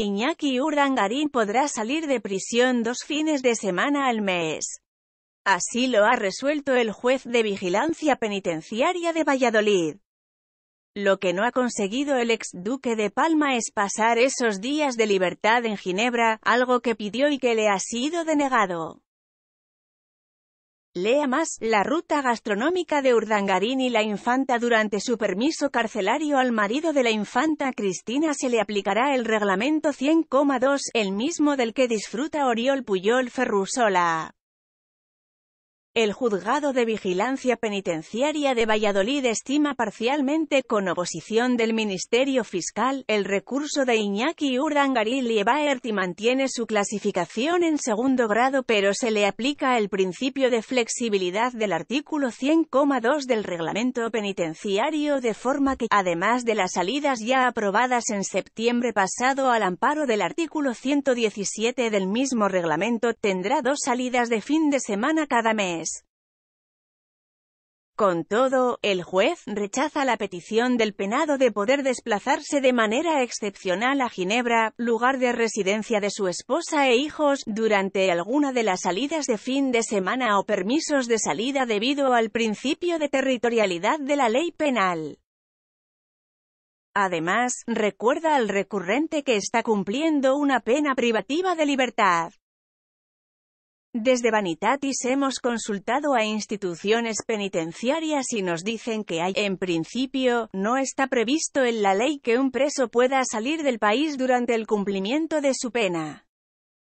Iñaki Urdangarín podrá salir de prisión dos fines de semana al mes. Así lo ha resuelto el juez de vigilancia penitenciaria de Valladolid. Lo que no ha conseguido el ex duque de Palma es pasar esos días de libertad en Ginebra, algo que pidió y que le ha sido denegado. Lea más, la ruta gastronómica de Urdangarín y la infanta durante su permiso carcelario al marido de la infanta Cristina se le aplicará el reglamento 100,2, el mismo del que disfruta Oriol Puyol Ferrusola. El Juzgado de Vigilancia Penitenciaria de Valladolid estima parcialmente con oposición del Ministerio Fiscal, el recurso de Iñaki Urdangaril y y mantiene su clasificación en segundo grado pero se le aplica el principio de flexibilidad del artículo 100,2 del Reglamento Penitenciario de forma que, además de las salidas ya aprobadas en septiembre pasado al amparo del artículo 117 del mismo reglamento, tendrá dos salidas de fin de semana cada mes. Con todo, el juez rechaza la petición del penado de poder desplazarse de manera excepcional a Ginebra, lugar de residencia de su esposa e hijos, durante alguna de las salidas de fin de semana o permisos de salida debido al principio de territorialidad de la ley penal. Además, recuerda al recurrente que está cumpliendo una pena privativa de libertad. Desde Vanitatis hemos consultado a instituciones penitenciarias y nos dicen que hay, en principio, no está previsto en la ley que un preso pueda salir del país durante el cumplimiento de su pena.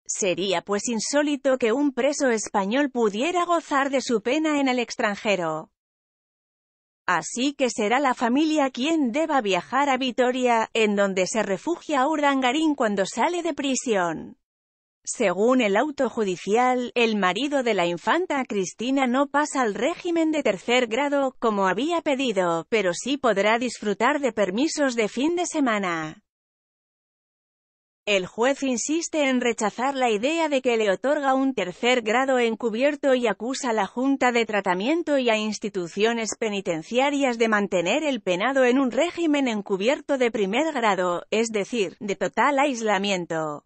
Sería pues insólito que un preso español pudiera gozar de su pena en el extranjero. Así que será la familia quien deba viajar a Vitoria, en donde se refugia Urdangarín cuando sale de prisión. Según el auto judicial, el marido de la infanta Cristina no pasa al régimen de tercer grado, como había pedido, pero sí podrá disfrutar de permisos de fin de semana. El juez insiste en rechazar la idea de que le otorga un tercer grado encubierto y acusa a la Junta de Tratamiento y a instituciones penitenciarias de mantener el penado en un régimen encubierto de primer grado, es decir, de total aislamiento.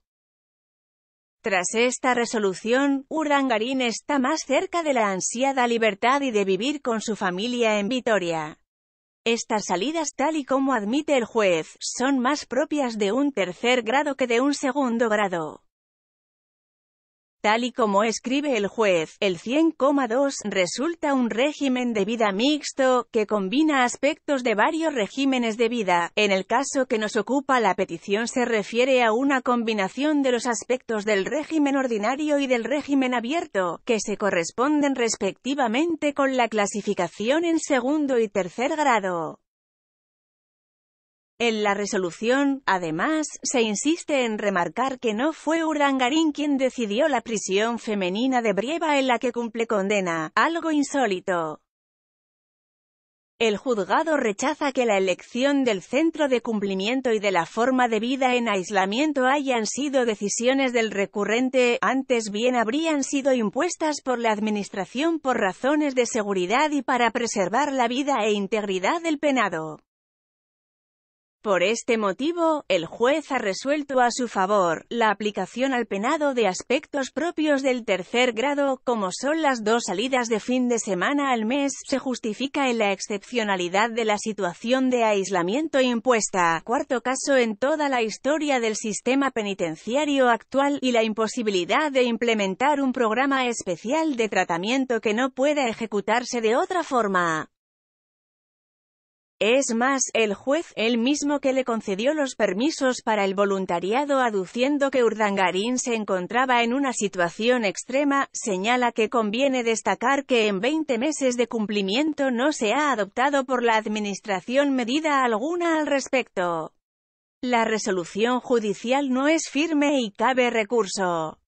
Tras esta resolución, Urdangarín está más cerca de la ansiada libertad y de vivir con su familia en Vitoria. Estas salidas tal y como admite el juez, son más propias de un tercer grado que de un segundo grado. Tal y como escribe el juez, el 100,2 resulta un régimen de vida mixto, que combina aspectos de varios regímenes de vida. En el caso que nos ocupa la petición se refiere a una combinación de los aspectos del régimen ordinario y del régimen abierto, que se corresponden respectivamente con la clasificación en segundo y tercer grado. En la resolución, además, se insiste en remarcar que no fue Urangarín quien decidió la prisión femenina de Brieva en la que cumple condena, algo insólito. El juzgado rechaza que la elección del centro de cumplimiento y de la forma de vida en aislamiento hayan sido decisiones del recurrente, antes bien habrían sido impuestas por la Administración por razones de seguridad y para preservar la vida e integridad del penado. Por este motivo, el juez ha resuelto a su favor la aplicación al penado de aspectos propios del tercer grado, como son las dos salidas de fin de semana al mes, se justifica en la excepcionalidad de la situación de aislamiento impuesta, cuarto caso en toda la historia del sistema penitenciario actual, y la imposibilidad de implementar un programa especial de tratamiento que no pueda ejecutarse de otra forma. Es más, el juez, el mismo que le concedió los permisos para el voluntariado aduciendo que Urdangarín se encontraba en una situación extrema, señala que conviene destacar que en 20 meses de cumplimiento no se ha adoptado por la Administración medida alguna al respecto. La resolución judicial no es firme y cabe recurso.